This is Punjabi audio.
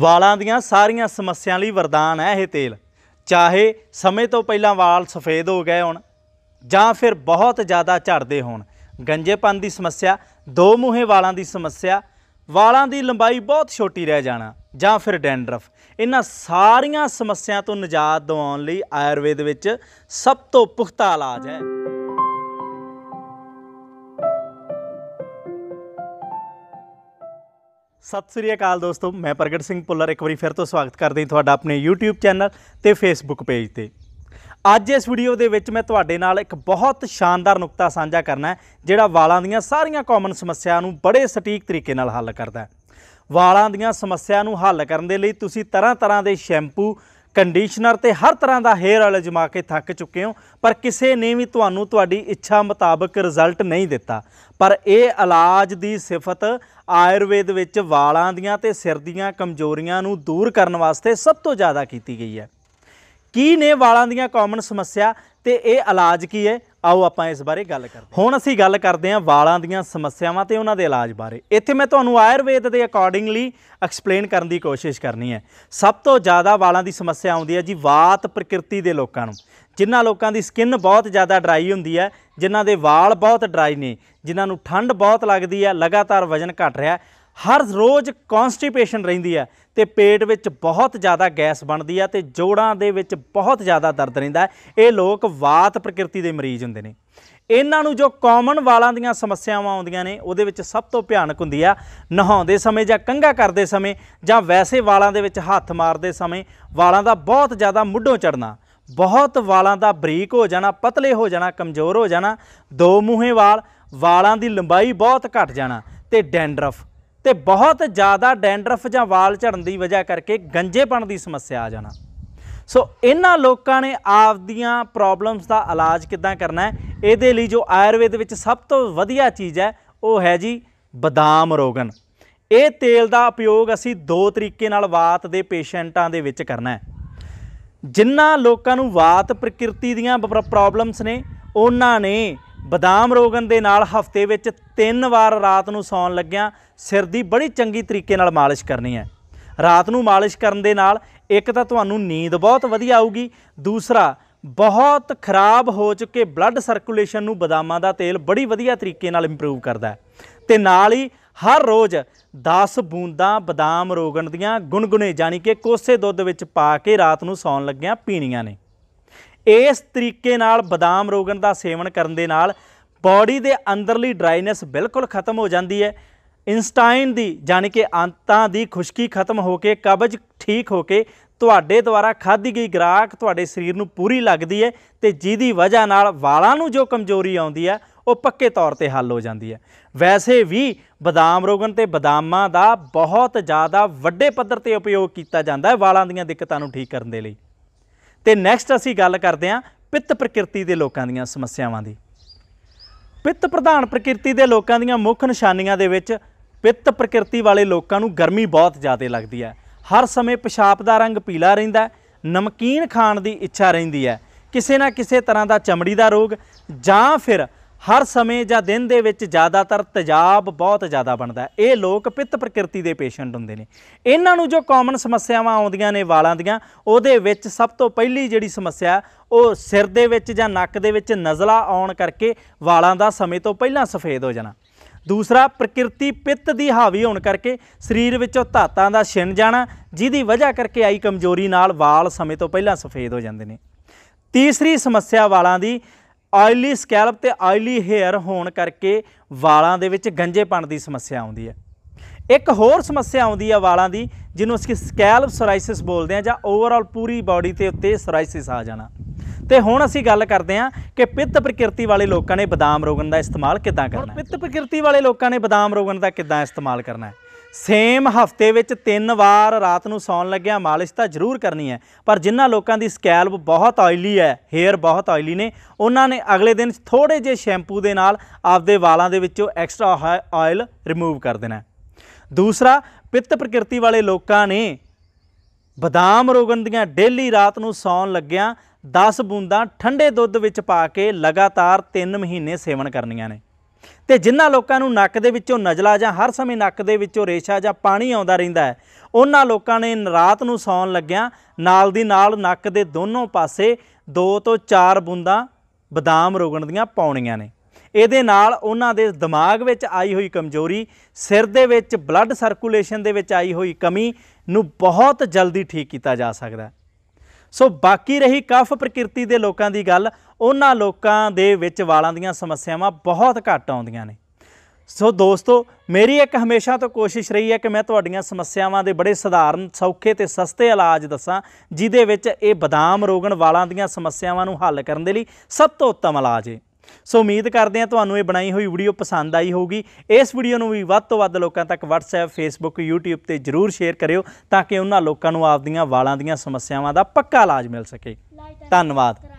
ਵਾਲਾਂ ਦੀਆਂ ਸਾਰੀਆਂ ਸਮੱਸਿਆਵਾਂ ਲਈ ਵਰਦਾਨ ਹੈ ਇਹ ਤੇਲ ਚਾਹੇ ਸਮੇਂ ਤੋਂ ਪਹਿਲਾਂ ਵਾਲ ਸਫੇਦ ਹੋ ਗਏ ਹੋਣ ਜਾਂ ਫਿਰ ਬਹੁਤ ਜ਼ਿਆਦਾ ਝੜਦੇ ਹੋਣ ਗੰਜੇਪਨ ਦੀ ਸਮੱਸਿਆ ਦੋ ਮੂਹੇ ਵਾਲਾਂ ਦੀ ਸਮੱਸਿਆ ਵਾਲਾਂ ਦੀ ਲੰਬਾਈ ਬਹੁਤ ਛੋਟੀ ਰਹਿ ਜਾਣਾ ਜਾਂ ਫਿਰ ਡੈਂਡਰਫ ਇਹਨਾਂ ਸਾਰੀਆਂ ਸਮੱਸਿਆਵਾਂ ਤੋਂ ਨਜਾਤ ਦਿਵਾਉਣ ਲਈ ਆਯੁਰਵੇਦ ਵਿੱਚ ਸਭ ਤੋਂ ਪੁਖਤਾ ਇਲਾਜ ਹੈ ਸਤਿ ਸ੍ਰੀ ਅਕਾਲ ਦੋਸਤੋ ਮੈਂ ਪ੍ਰਗਟ ਸਿੰਘ ਪੁੱਲਰ ਇੱਕ ਵਾਰੀ ਫਿਰ ਤੋਂ ਸਵਾਗਤ ਕਰਦੇ ਹਾਂ ਤੁਹਾਡਾ ਆਪਣੇ YouTube ਚੈਨਲ ਤੇ Facebook ਪੇਜ ਤੇ ਅੱਜ ਇਸ ਵੀਡੀਓ ਦੇ ਵਿੱਚ ਮੈਂ ਤੁਹਾਡੇ ਨਾਲ ਇੱਕ ਬਹੁਤ ਸ਼ਾਨਦਾਰ ਨੁਕਤਾ ਸਾਂਝਾ ਕਰਨਾ ਹੈ ਜਿਹੜਾ ਵਾਲਾਂ ਦੀਆਂ ਸਾਰੀਆਂ ਕਾਮਨ ਸਮੱਸਿਆਵਾਂ ਨੂੰ ਬੜੇ ਸਟੀਕ ਤਰੀਕੇ ਨਾਲ ਹੱਲ ਕਰਦਾ ਹੈ ਵਾਲਾਂ ਦੀਆਂ ਸਮੱਸਿਆ ਨੂੰ ਹੱਲ ਕਰਨ ਦੇ ਲਈ ਤੁਸੀਂ ਤਰ੍ਹਾਂ-ਤਰ੍ਹਾਂ ਦੇ ਸ਼ੈਂਪੂ ਕੰਡੀਸ਼ਨਰ ਤੇ ਹਰ ਤਰ੍ਹਾਂ ਦਾ ਹੇਅਰ ਆਇਲ ਜਮਾ ਕੇ ਥੱਕ ਚੁੱਕੇ ਹੋ ਪਰ ਕਿਸੇ ਨੇ ਵੀ ਤੁਹਾਨੂੰ ਤੁਹਾਡੀ ਇੱਛਾ ਮੁਤਾਬਕ ਰਿਜ਼ਲਟ ਨਹੀਂ ਦਿੱਤਾ ਪਰ ਇਹ ਇਲਾਜ ਦੀ ਸਿਫਤ ਆਯੁਰਵੇਦ ਵਿੱਚ ਵਾਲਾਂ ਦੀਆਂ ਤੇ ਸਿਰ ਦੀਆਂ ਕਮਜ਼ੋਰੀਆਂ ਨੂੰ ਦੂਰ ਕਰਨ ਵਾਸਤੇ ਸਭ ਤੋਂ ਜ਼ਿਆਦਾ ਕੀਤੀ ਗਈ ਹੈ ਕੀ ਨੇ ਵਾਲਾਂ ਦੀਆਂ ਕਾਮਨ ਸਮੱਸਿਆ ਤੇ ਇਹ ਇਲਾਜ ਕੀ ਹੈ ਆਓ ਆਪਾਂ ਇਸ ਬਾਰੇ ਗੱਲ ਕਰਦੇ ਹੁਣ ਅਸੀਂ ਗੱਲ ਕਰਦੇ ਹਾਂ ਵਾਲਾਂ ਦੀਆਂ ਸਮੱਸਿਆਵਾਂ ਤੇ ਉਹਨਾਂ ਦੇ ਇਲਾਜ ਬਾਰੇ ਇੱਥੇ ਮੈਂ ਤੁਹਾਨੂੰ ਆਯੁਰਵੇਦ ਦੇ ਅਕੋਰਡਿੰਗਲੀ ਐਕਸਪਲੇਨ ਕਰਨ ਦੀ ਕੋਸ਼ਿਸ਼ ਕਰਨੀ ਹੈ ਸਭ ਤੋਂ ਜ਼ਿਆਦਾ ਵਾਲਾਂ ਦੀ ਸਮੱਸਿਆ ਆਉਂਦੀ ਹੈ ਜੀ ਵਾਤ ਪ੍ਰਕਿਰਤੀ ਦੇ ਲੋਕਾਂ ਨੂੰ ਜਿਨ੍ਹਾਂ ਲੋਕਾਂ ਦੀ ਸਕਿਨ ਬਹੁਤ ਜ਼ਿਆਦਾ ਡਰਾਈ ਹੁੰਦੀ ਹੈ ਜਿਨ੍ਹਾਂ ਦੇ ਵਾਲ ਬਹੁਤ ਡਰਾਈ ਨੇ ਜਿਨ੍ਹਾਂ ਨੂੰ ਠੰਡ ਬਹੁਤ ਲੱਗਦੀ ਹੈ ਲਗਾਤਾਰ ਵਜਨ ਘਟ ਰਿਹਾ ਹਰ ਰੋਜ਼ ਕਨਸਟੀਪੇਸ਼ਨ ਰਹਿੰਦੀ ਹੈ ਤੇ ਪੇਟ ਵਿੱਚ ਬਹੁਤ ਜ਼ਿਆਦਾ ਗੈਸ ਬਣਦੀ ਹੈ ਤੇ ਜੋੜਾਂ ਦੇ ਵਿੱਚ ਬਹੁਤ ਜ਼ਿਆਦਾ ਦਰਦ ਰਹਿੰਦਾ ਹੈ ਇਹ ਲੋਕ ਵਾਤ ਪ੍ਰਕਿਰਤੀ ਦੇ ਮਰੀਜ਼ ਹੁੰਦੇ ਨੇ ਇਹਨਾਂ ਨੂੰ ਜੋ ਕਾਮਨ ਵਾਲਾਂ ਦੀਆਂ ਸਮੱਸਿਆਵਾਂ ਆਉਂਦੀਆਂ ਨੇ ਉਹਦੇ ਵਿੱਚ ਸਭ ਤੋਂ ਭਿਆਨਕ ਹੁੰਦੀ ਆ ਨਹਾਉਂਦੇ ਸਮੇਂ ਜਾਂ ਕੰਘਾ ਕਰਦੇ ਸਮੇਂ ਜਾਂ ਵੈਸੇ ਵਾਲਾਂ ਦੇ ਵਿੱਚ ਹੱਥ ਮਾਰਦੇ ਸਮੇਂ ਵਾਲਾਂ ਦਾ ਬਹੁਤ ਜ਼ਿਆਦਾ ਮੁੱਢੋਂ ਚੜਨਾ ਬਹੁਤ ਵਾਲਾਂ ਦਾ ਬਰੀਕ ਹੋ ਜਾਣਾ ਪਤਲੇ ਹੋ ਜਾਣਾ ਕਮਜ਼ੋਰ ਹੋ ਜਾਣਾ ਦੋ ਮੂਹੇ ਵਾਲ ਵਾਲਾਂ ਦੀ ਲੰਬਾਈ ਬਹੁਤ ਘਟ ਜਾਣਾ ਤੇ ਡੈਂਡਰਫ ਤੇ ਬਹੁਤ ਜ਼ਿਆਦਾ ਡੈਂਡਰਫ ਜਾਂ ਵਾਲ ਝੜਨ ਦੀ ਵਜ੍ਹਾ ਕਰਕੇ ਗੰਜੇਪਣ ਦੀ ਸਮੱਸਿਆ ਆ ਜਾਣਾ ਸੋ ਇਹਨਾਂ ਲੋਕਾਂ ਨੇ ਆਪਦੀਆਂ ਪ੍ਰੋਬਲਮਸ ਦਾ ਇਲਾਜ ਕਿੱਦਾਂ ਕਰਨਾ ਹੈ ਇਹਦੇ ਲਈ ਜੋ ਆਯੁਰਵੇਦ ਵਿੱਚ ਸਭ ਤੋਂ ਵਧੀਆ ਚੀਜ਼ ਹੈ ਉਹ ਹੈ ਜੀ ਬਦਾਮ ਰੋਗਨ ਇਹ ਤੇਲ ਦਾ ਉਪਯੋਗ ਅਸੀਂ ਦੋ ਤਰੀਕੇ ਨਾਲ ਵਾਤ ਦੇ ਪੇਸ਼ੈਂਟਾਂ ਦੇ ਵਿੱਚ ਕਰਨਾ ਹੈ ਜਿਨ੍ਹਾਂ ਲੋਕਾਂ ਨੂੰ ਵਾਤ ਪ੍ਰਕਿਰਤੀ ਦੀਆਂ ਪ੍ਰੋਬਲਮਸ ਨੇ ਉਹਨਾਂ ਨੇ ਬਦਾਮ ਰੋਗਨ ਦੇ ਨਾਲ ਹਫਤੇ ਵਿੱਚ ਤਿੰਨ ਵਾਰ ਰਾਤ ਨੂੰ ਸੌਣ ਲੱਗਿਆਂ ਸਿਰ ਦੀ ਬੜੀ ਚੰਗੀ ਤਰੀਕੇ ਨਾਲ ਮਾਲਿਸ਼ ਕਰਨੀ ਹੈ ਰਾਤ ਨੂੰ ਮਾਲਿਸ਼ ਕਰਨ ਦੇ ਨਾਲ ਇੱਕ ਤਾਂ ਤੁਹਾਨੂੰ ਨੀਂਦ ਬਹੁਤ ਵਧੀਆ ਆਊਗੀ ਦੂਸਰਾ ਬਹੁਤ ਖਰਾਬ ਹੋ ਚੁੱਕੇ ਬਲੱਡ ਸਰਕੂਲੇਸ਼ਨ ਨੂੰ ਬਦਾਮਾਂ ਦਾ ਤੇਲ ਬੜੀ ਵਧੀਆ ਤਰੀਕੇ ਨਾਲ ਇੰਪਰੂਵ ਕਰਦਾ ਹੈ ਤੇ ਨਾਲ ਹੀ ਹਰ ਰੋਜ਼ 10 ਬੂੰਦਾਂ ਬਦਾਮ ਰੋਗਣ ਦੀਆਂ ਗੁਣਗੁਣੇ ਜਾਨੀ ਕਿ ਕੋਸੇ ਦੁੱਧ ਵਿੱਚ ਪਾ ਕੇ ਰਾਤ ਨੂੰ ਸੌਣ ਲੱਗਿਆਂ ਪੀਣੀਆਂ ਨੇ ਇਸ ਤਰੀਕੇ ਨਾਲ ਬਦਾਮ ਰੋਗਨ ਦਾ ਸੇਵਨ ਕਰਨ ਦੇ ਨਾਲ ਬਾਡੀ ਦੇ ਅੰਦਰਲੀ ਡਰਾਈਨੈਸ ਬਿਲਕੁਲ ਖਤਮ ਹੋ ਜਾਂਦੀ ਹੈ ਇਨਸਟਾਈਨ ਦੀ ਯਾਨੀ ਕਿ ਅੰਤਾਂ ਦੀ ਖੁਸ਼ਕੀ ਖਤਮ ਹੋ ਕੇ ਕਬਜ਼ ਠੀਕ ਹੋ ਕੇ ਤੁਹਾਡੇ ਦੁਆਰਾ ਖਾਧੀ ਗਈ ਗ੍ਰਾਹਕ ਤੁਹਾਡੇ ਸਰੀਰ ਨੂੰ ਪੂਰੀ ਲੱਗਦੀ ਹੈ ਤੇ ਜਿਹਦੀ ਵਜ੍ਹਾ ਨਾਲ ਵਾਲਾਂ ਨੂੰ ਜੋ ਕਮਜ਼ੋਰੀ ਆਉਂਦੀ ਹੈ ਉਹ ਪੱਕੇ ਤੌਰ ਤੇ ਹੱਲ ਹੋ ਜਾਂਦੀ ਹੈ ਵੈਸੇ ਵੀ ਬਦਾਮ ਰੋਗਨ ਤੇ ਬਦਾਮਾਂ ਦਾ ਬਹੁਤ ਜ਼ਿਆਦਾ ਵੱਡੇ ਪੱਧਰ ਤੇ ਉਪਯੋਗ ਕੀਤਾ ਜਾਂਦਾ ਹੈ ਵਾਲਾਂ ਦੀਆਂ ਦਿੱਕਤਾਂ ਨੂੰ ਠੀਕ ਕਰਨ ਦੇ ਲਈ ਤੇ ਨੈਕਸਟ ਅਸੀਂ ਗੱਲ ਕਰਦੇ ਹਾਂ ਪਿੱਤ ਪ੍ਰਕਿਰਤੀ ਦੇ ਲੋਕਾਂ ਦੀਆਂ ਸਮੱਸਿਆਵਾਂ ਦੀ ਪਿੱਤ ਪ੍ਰਧਾਨ ਪ੍ਰਕਿਰਤੀ ਦੇ ਲੋਕਾਂ ਦੀਆਂ ਮੁੱਖ ਨਿਸ਼ਾਨੀਆਂ ਦੇ ਵਿੱਚ ਪਿੱਤ ਪ੍ਰਕਿਰਤੀ ਵਾਲੇ ਲੋਕਾਂ ਨੂੰ ਗਰਮੀ ਬਹੁਤ ਜ਼ਿਆਦਾ ਲੱਗਦੀ ਹੈ ਹਰ ਸਮੇਂ ਪਿਸ਼ਾਬ ਦਾ ਰੰਗ ਪੀਲਾ ਰਹਿੰਦਾ ਨਮਕੀਨ ਖਾਣ ਦੀ ਇੱਛਾ ਰਹਿੰਦੀ ਹੈ ਕਿਸੇ ਨਾ ਕਿਸੇ ਤਰ੍ਹਾਂ ਦਾ ਚਮੜੀ ਦਾ ਰੋਗ ਜਾਂ ਫਿਰ ਹਰ ਸਮੇਂ ਜਾਂ ਦਿਨ ਦੇ ਵਿੱਚ ਜ਼ਿਆਦਾਤਰ ਤਜਾਬ ਬਹੁਤ ਜ਼ਿਆਦਾ ਬਣਦਾ ਇਹ ਲੋਕ ਪਿੱਤ ਪ੍ਰਕਿਰਤੀ ਦੇ ਪੇਸ਼ੈਂਟ ਹੁੰਦੇ ਨੇ ਇਹਨਾਂ ਨੂੰ ਜੋ ਕਾਮਨ ਸਮੱਸਿਆਵਾਂ ਆਉਂਦੀਆਂ ਨੇ ਵਾਲਾਂ ਦੀਆਂ ਉਹਦੇ ਵਿੱਚ ਸਭ ਤੋਂ ਪਹਿਲੀ ਜਿਹੜੀ ਸਮੱਸਿਆ ਉਹ ਸਿਰ ਦੇ ਵਿੱਚ ਜਾਂ ਨੱਕ ਦੇ ਵਿੱਚ ਨਜ਼ਲਾ ਆਉਣ ਕਰਕੇ ਵਾਲਾਂ ਦਾ ਸਮੇਂ ਤੋਂ ਪਹਿਲਾਂ ਸਫੇਦ ਹੋ ਜਾਣਾ ਦੂਸਰਾ ਪ੍ਰਕਿਰਤੀ ਪਿੱਤ ਦੀ ਹਾਵੀ ਹੋਣ ਕਰਕੇ ਸਰੀਰ ਵਿੱਚੋਂ ਧਾਤਾਂ ਦਾ ਛਿਣ ਜਾਣਾ ਜਿਹਦੀ ਵਜ੍ਹਾ ਕਰਕੇ ਆਈ ਕਮਜ਼ੋਰੀ ਨਾਲ ਵਾਲ ਸਮੇਂ ਤੋਂ ਪਹਿਲਾਂ ਸਫੇਦ ਹੋ ਜਾਂਦੇ ਨੇ ਤੀਸਰੀ ਸਮੱਸਿਆ ਵਾਲਾਂ ਦੀ ਆਇਲੀ ਸਕੈਲਪ ਤੇ ਆਇਲੀ ਹੇਅਰ ਹੋਣ ਕਰਕੇ ਵਾਲਾਂ ਦੇ ਵਿੱਚ ਗੰਜੇਪਣ ਦੀ ਸਮੱਸਿਆ ਆਉਂਦੀ ਹੈ ਇੱਕ ਹੋਰ ਸਮੱਸਿਆ ਆਉਂਦੀ ਹੈ ਵਾਲਾਂ ਦੀ ਜਿਹਨੂੰ ਅਸੀਂ ਸਕੈਲਪ ਸੋਰਾਇਸਿਸ ਬੋਲਦੇ ਆ ਜਾਂ ਓਵਰਆਲ ਪੂਰੀ ਬਾਡੀ ਤੇ ਉੱਤੇ ਸੋਰਾਇਸਿਸ ਆ ਜਾਣਾ ਤੇ ਹੁਣ ਅਸੀਂ ਗੱਲ ਕਰਦੇ ਹਾਂ ਕਿ ਪਿੱਤ ਪ੍ਰਕਿਰਤੀ ਵਾਲੇ ਲੋਕਾਂ ਨੇ ਬਦਾਮ ਰੋਗਨ ਦਾ ਇਸਤੇਮਾਲ ਕਿੱਦਾਂ ਕਰਨਾ ਹੈ ਪਿੱਤ ਪ੍ਰਕਿਰਤੀ ਵਾਲੇ ਲੋਕਾਂ ਨੇ ਬਦਾਮ ਰੋਗਨ ਦਾ ਕਿੱਦਾਂ ਇਸਤੇਮਾਲ ਕਰਨਾ ਹੈ ਸੇਮ ਹਫਤੇ ਵਿੱਚ ਤਿੰਨ ਵਾਰ ਰਾਤ ਨੂੰ ਸੌਣ ਲੱਗਿਆ ਮਾਲਿਸ਼ ਤਾਂ ਜ਼ਰੂਰ ਕਰਨੀ ਹੈ ਪਰ ਜਿਨ੍ਹਾਂ ਲੋਕਾਂ ਦੀ ਸਕੈਲਪ ਬਹੁਤ ਆਇਲੀ ਹੈ ਹੇਅਰ ਬਹੁਤ ਆਇਲੀ ਨੇ ਉਹਨਾਂ ਨੇ ਅਗਲੇ ਦਿਨ ਥੋੜੇ ਜਿਹੇ ਸ਼ੈਂਪੂ ਦੇ ਨਾਲ ਆਪਦੇ ਵਾਲਾਂ ਦੇ ਵਿੱਚੋਂ ਐਕਸਟਰਾ ਆਇਲ ਰਿਮੂਵ ਕਰ ਦੇਣਾ ਦੂਸਰਾ ਪਿੱਤ ਪ੍ਰਕਿਰਤੀ ਵਾਲੇ ਲੋਕਾਂ ਨੇ ਬਦਾਮ ਰੋਗਨ ਦੀਆਂ ਡੇਲੀ ਰਾਤ ਨੂੰ ਸੌਣ ਲੱਗਿਆਂ 10 ਬੂੰਦਾਂ ਠੰਡੇ ਦੁੱਧ ਵਿੱਚ ਪਾ ਕੇ ਲਗਾਤਾਰ 3 ਮਹੀਨੇ ਸੇਵਨ ਕਰਨੀਆਂ ਨੇ ਤੇ ਜਿਨ੍ਹਾਂ ਲੋਕਾਂ ਨੂੰ ਨੱਕ ਦੇ ਵਿੱਚੋਂ ਨਜ਼ਲਾ ਜਾਂ ਹਰ ਸਮੇਂ ਨੱਕ ਦੇ ਵਿੱਚੋਂ ਰੇਸ਼ਾ ਜਾਂ ਪਾਣੀ ਆਉਂਦਾ ਰਹਿੰਦਾ ਹੈ ਉਹਨਾਂ ਲੋਕਾਂ ਨੇ ਰਾਤ ਨੂੰ ਸੌਣ ਲੱਗਿਆਂ ਨਾਲ ਦੀ ਨਾਲ ਨੱਕ ਦੇ ਦੋਨੋਂ ਪਾਸੇ 2 ਤੋਂ 4 ਬੂੰਦਾਂ ਬਦਾਮ ਰੋਗਣ ਦੀਆਂ ਪਾਉਣੀਆਂ ਨੇ ਇਹਦੇ ਨਾਲ ਉਹਨਾਂ ਦੇ ਦਿਮਾਗ ਵਿੱਚ ਆਈ ਹੋਈ ਕਮਜ਼ੋਰੀ ਸਿਰ ਦੇ ਵਿੱਚ ਬਲੱਡ ਸਰਕੂਲੇਸ਼ਨ ਦੇ ਵਿੱਚ ਆਈ ਹੋਈ ਕਮੀ ਨੂੰ ਬਹੁਤ ਜਲਦੀ ਠੀਕ ਕੀਤਾ ਜਾ ਸਕਦਾ ਸੋ ਬਾਕੀ ਰਹੀ ਕਫ ਪ੍ਰਕਿਰਤੀ ਦੇ ਲੋਕਾਂ ਦੀ ਗੱਲ ਉਹਨਾਂ ਲੋਕਾਂ ਦੇ ਵਿੱਚ ਵਾਲਾਂ ਦੀਆਂ ਸਮੱਸਿਆਵਾਂ ਬਹੁਤ ਘੱਟ ਆਉਂਦੀਆਂ ਨੇ ਸੋ ਦੋਸਤੋ ਮੇਰੀ ਇੱਕ ਹਮੇਸ਼ਾ ਤੋਂ ਕੋਸ਼ਿਸ਼ ਰਹੀ ਹੈ ਕਿ ਮੈਂ ਤੁਹਾਡੀਆਂ ਸਮੱਸਿਆਵਾਂ ਦੇ ਬੜੇ ਸਧਾਰਨ ਸੌਖੇ ਤੇ ਸਸਤੇ ਇਲਾਜ ਦੱਸਾਂ ਜਿਦੇ ਵਿੱਚ ਇਹ ਬਦਾਮ ਰੋਗਣ ਵਾਲਾਂ ਦੀਆਂ ਸਮੱਸਿਆਵਾਂ ਨੂੰ ਹੱਲ ਕਰਨ ਦੇ ਲਈ ਸਭ ਤੋਂ ਉੱਤਮ ਇਲਾਜ ਹੈ ਸੋ ਉਮੀਦ ਕਰਦੇ ਹਾਂ ਤੁਹਾਨੂੰ ਇਹ ਬਣਾਈ ਹੋਈ ਵੀਡੀਓ ਪਸੰਦ ਆਈ ਹੋਊਗੀ ਇਸ ਵੀਡੀਓ ਨੂੰ ਵੀ ਵੱਧ ਤੋਂ ਵੱਧ ਲੋਕਾਂ ਤੱਕ WhatsApp Facebook YouTube ਤੇ ਜਰੂਰ ਸ਼ੇਅਰ ਕਰਿਓ ਤਾਂ ਕਿ ਉਹਨਾਂ ਲੋਕਾਂ ਨੂੰ ਆਪਦੀਆਂ ਵਾਲਾਂ ਦੀਆਂ ਸਮੱਸਿਆਵਾਂ ਦਾ ਪੱਕਾ ਇਲਾਜ ਮਿਲ ਸਕੇ ਧੰਨਵਾਦ